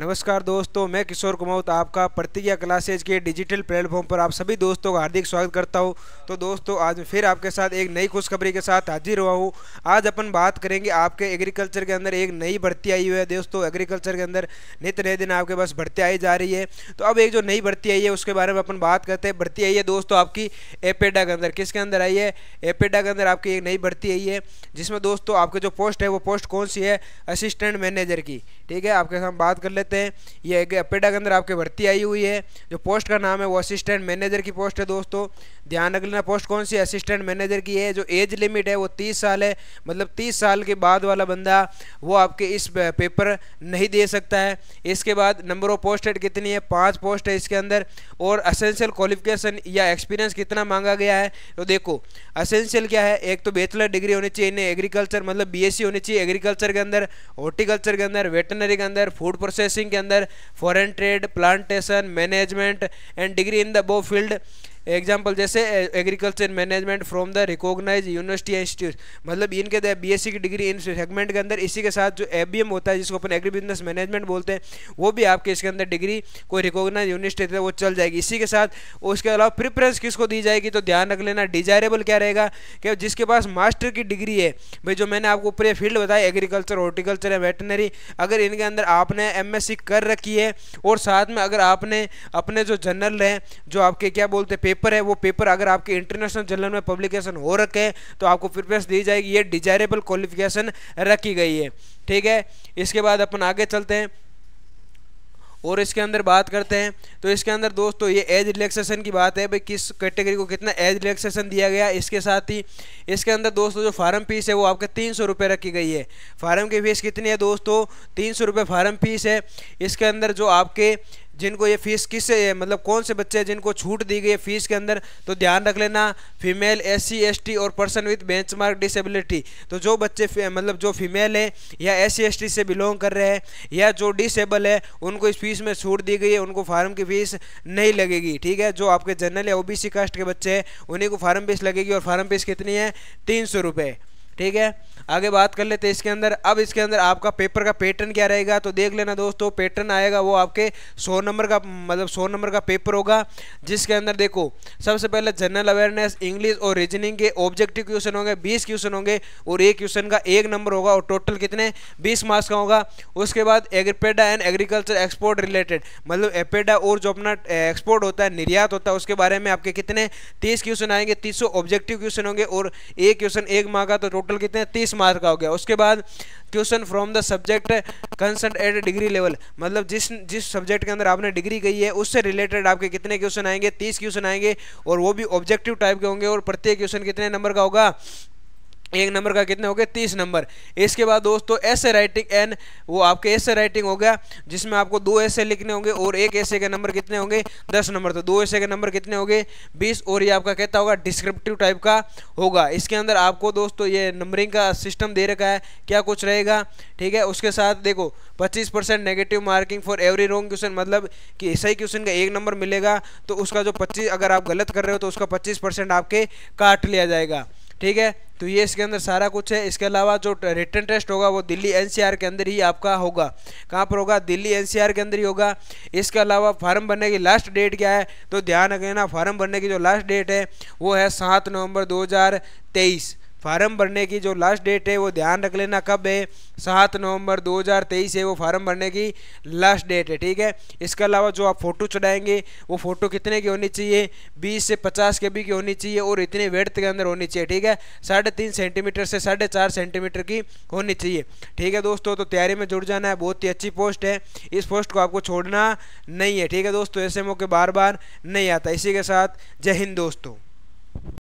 नमस्कार दोस्तों मैं किशोर कुमावत आपका प्रतिज्ञा क्लासेज के डिजिटल प्लेटफॉर्म पर आप सभी दोस्तों का हार्दिक स्वागत करता हूं तो दोस्तों आज मैं फिर आपके साथ एक नई खुशखबरी के साथ हाजिर हुआ हूं आज अपन बात करेंगे आपके एग्रीकल्चर के अंदर एक नई भर्ती आई हुई है दोस्तों एग्रीकल्चर के अंदर नित नए दिन आपके पास भर्ती आई जा रही है तो अब एक जो नई भर्ती आई है उसके बारे में अपन बात करते हैं भर्ती आई है दोस्तों आपकी एपेडा के अंदर किसके अंदर आई है एपेडा के अंदर आपकी एक नई भर्ती आई है जिसमें दोस्तों आपके जो पोस्ट है वो पोस्ट कौन सी है असिस्टेंट मैनेजर की ठीक है आपके साथ बात कर लेते लेते हैं ये अपेडा के अंदर आपके भर्ती आई हुई है जो पोस्ट का नाम है वो असिस्टेंट मैनेजर की पोस्ट है दोस्तों ध्यान रख लेना पोस्ट कौन सी असिस्टेंट मैनेजर की है जो एज लिमिट है वो तीस साल है मतलब तीस साल के बाद वाला बंदा वो आपके इस पेपर नहीं दे सकता है इसके बाद नंबर ऑफ पोस्टेड कितनी है पाँच पोस्ट है इसके अंदर और असेंशियल क्वालिफिकेशन या एक्सपीरियंस कितना मांगा गया है तो देखो असेंशियल क्या है एक तो बैचलर डिग्री होनी चाहिए इन्हें एग्रीकल्चर मतलब बीएससी होनी चाहिए एग्रीकल्चर के अंदर हॉर्टिकल्चर के अंदर वेटनरी के अंदर फूड प्रोसेस नर्सिंग के अंदर foreign trade plantation management and degree in the both field example जैसे agriculture management from the recognize university institute मतलब इनके बी एस की डिग्री इन सेगमेंट के अंदर इसी के साथ जो ए होता है जिसको अपन एग्री बिजनेस मैनेजमेंट बोलते हैं वो भी आपके इसके अंदर डिग्री कोई रिकोगनाइज यूनिवर्सिटी है तो वो चल जाएगी इसी के साथ उसके अलावा प्रिफ्रेंस किसको दी जाएगी तो ध्यान रख लेना डिजायरेबल क्या रहेगा कि जिसके पास मास्टर की डिग्री है भाई जो मैंने आपको पूरे फील्ड बताया एग्रीकल्चर हॉर्टिकल्चर या वेटनरी अगर इनके अंदर आपने सी कर रखी है और साथ में अगर आपने अपने जो जनरल हैं जो आपके क्या बोलते हैं पेपर है वो पेपर अगर आपके इंटरनेशनल जर्नल में पब्लिकेशन हो रखे हैं तो आपको प्रिफ्रेंस दी जाएगी ये डिजायरेबल क्वालिफिकेशन रखी गई है ठीक है इसके बाद अपन आगे चलते हैं और इसके अंदर बात करते हैं तो इसके अंदर दोस्तों ये एज रिलैक्सेशन की बात है भाई किस कैटेगरी को कितना एज रिलैक्सेशन दिया गया इसके साथ ही इसके अंदर दोस्तों जो फार्म फीस है वो आपके तीन सौ रुपये रखी गई है फार्म की फीस कितनी है दोस्तों तीन सौ रुपये फार्म फीस है इसके अंदर जो आपके जिनको ये फ़ीस किस मतलब कौन से बच्चे हैं जिनको छूट दी गई है फ़ीस के अंदर तो ध्यान रख लेना फीमेल एस सी और पर्सन विथ बेंचमार्क डिसेबिलिटी तो जो बच्चे मतलब जो फीमेल है या एस सी से बिलोंग कर रहे हैं या जो डिसेबल है उनको इस फीस में छूट दी गई है उनको फार्म की फ़ीस नहीं लगेगी ठीक है जो आपके जनरल या ओ कास्ट के बच्चे हैं उन्हीं को फार्म फीस लगेगी और फार्म फीस कितनी है तीन सौ रुपये ठीक है आगे बात कर लेते हैं इसके अंदर अब इसके अंदर आपका पेपर का पैटर्न क्या रहेगा तो देख लेना दोस्तों पैटर्न आएगा वो आपके सौ नंबर का मतलब सौ नंबर का पेपर होगा जिसके अंदर देखो सबसे पहले जनरल अवेयरनेस इंग्लिश और रीजनिंग के ऑब्जेक्टिव क्वेश्चन होंगे बीस क्वेश्चन होंगे और एक क्वेश्चन का एक नंबर होगा और टोटल कितने बीस मार्क्स का होगा उसके बाद एग्रपेडा एंड एग्रीकल्चर एक्सपोर्ट रिलेटेड मतलब एपेडा और जो अपना एक्सपोर्ट होता है निर्यात होता है उसके बारे में आपके कितने तीस क्वेश्चन आएंगे तीस ऑब्जेक्टिव क्वेश्चन होंगे और एक क्वेश्चन एक माह का तो टोटल टोटल कितने तीस मार्क का हो गया उसके बाद question from the subject concerned at degree level मतलब जिस जिस सब्जेक्ट के अंदर आपने डिग्री गई है उससे रिलेटेड आपके कितने क्वेश्चन आएंगे तीस क्वेश्चन आएंगे और वो भी ऑब्जेक्टिव टाइप के होंगे और प्रत्येक क्वेश्चन कितने नंबर का होगा एक नंबर का कितने हो गए तीस नंबर इसके बाद दोस्तों ऐसे राइटिंग एन वो आपके ऐसे राइटिंग हो गया जिसमें आपको दो ऐसे लिखने होंगे और एक ऐसे के नंबर कितने होंगे दस नंबर तो दो ऐसे के नंबर कितने होंगे बीस और ये आपका कहता होगा डिस्क्रिप्टिव टाइप का होगा इसके अंदर आपको दोस्तों ये नंबरिंग का सिस्टम दे रखा है क्या कुछ रहेगा ठीक है उसके साथ देखो पच्चीस percent negative marking for every wrong question मतलब कि सही क्वेश्चन का एक नंबर मिलेगा तो उसका जो पच्चीस अगर आप गलत कर रहे हो तो उसका पच्चीस आपके काट लिया जाएगा ठीक है तो ये इसके अंदर सारा कुछ है इसके अलावा जो रिटर्न टेस्ट होगा वो दिल्ली एनसीआर के अंदर ही आपका होगा कहाँ पर होगा दिल्ली एनसीआर के अंदर ही होगा इसके अलावा फार्म भरने की लास्ट डेट क्या है तो ध्यान रखना फार्म भरने की जो लास्ट डेट है वो है सात नवंबर दो फार्म भरने की जो लास्ट डेट है वो ध्यान रख लेना कब है सात नवंबर 2023 है वो फार्म भरने की लास्ट डेट है ठीक है इसके अलावा जो आप फ़ोटो चढ़ाएंगे वो फ़ोटो कितने की होनी चाहिए 20 से 50 के बी की होनी चाहिए और इतने वेट के अंदर होनी चाहिए ठीक है साढ़े तीन सेंटीमीटर से साढ़े चार सेंटीमीटर की होनी चाहिए ठीक है दोस्तों तो तैयारी में जुड़ जाना है बहुत ही अच्छी पोस्ट है इस पोस्ट को आपको छोड़ना नहीं है ठीक है दोस्तों ऐसे मौके बार बार नहीं आता इसी के साथ जय हिंद दोस्तों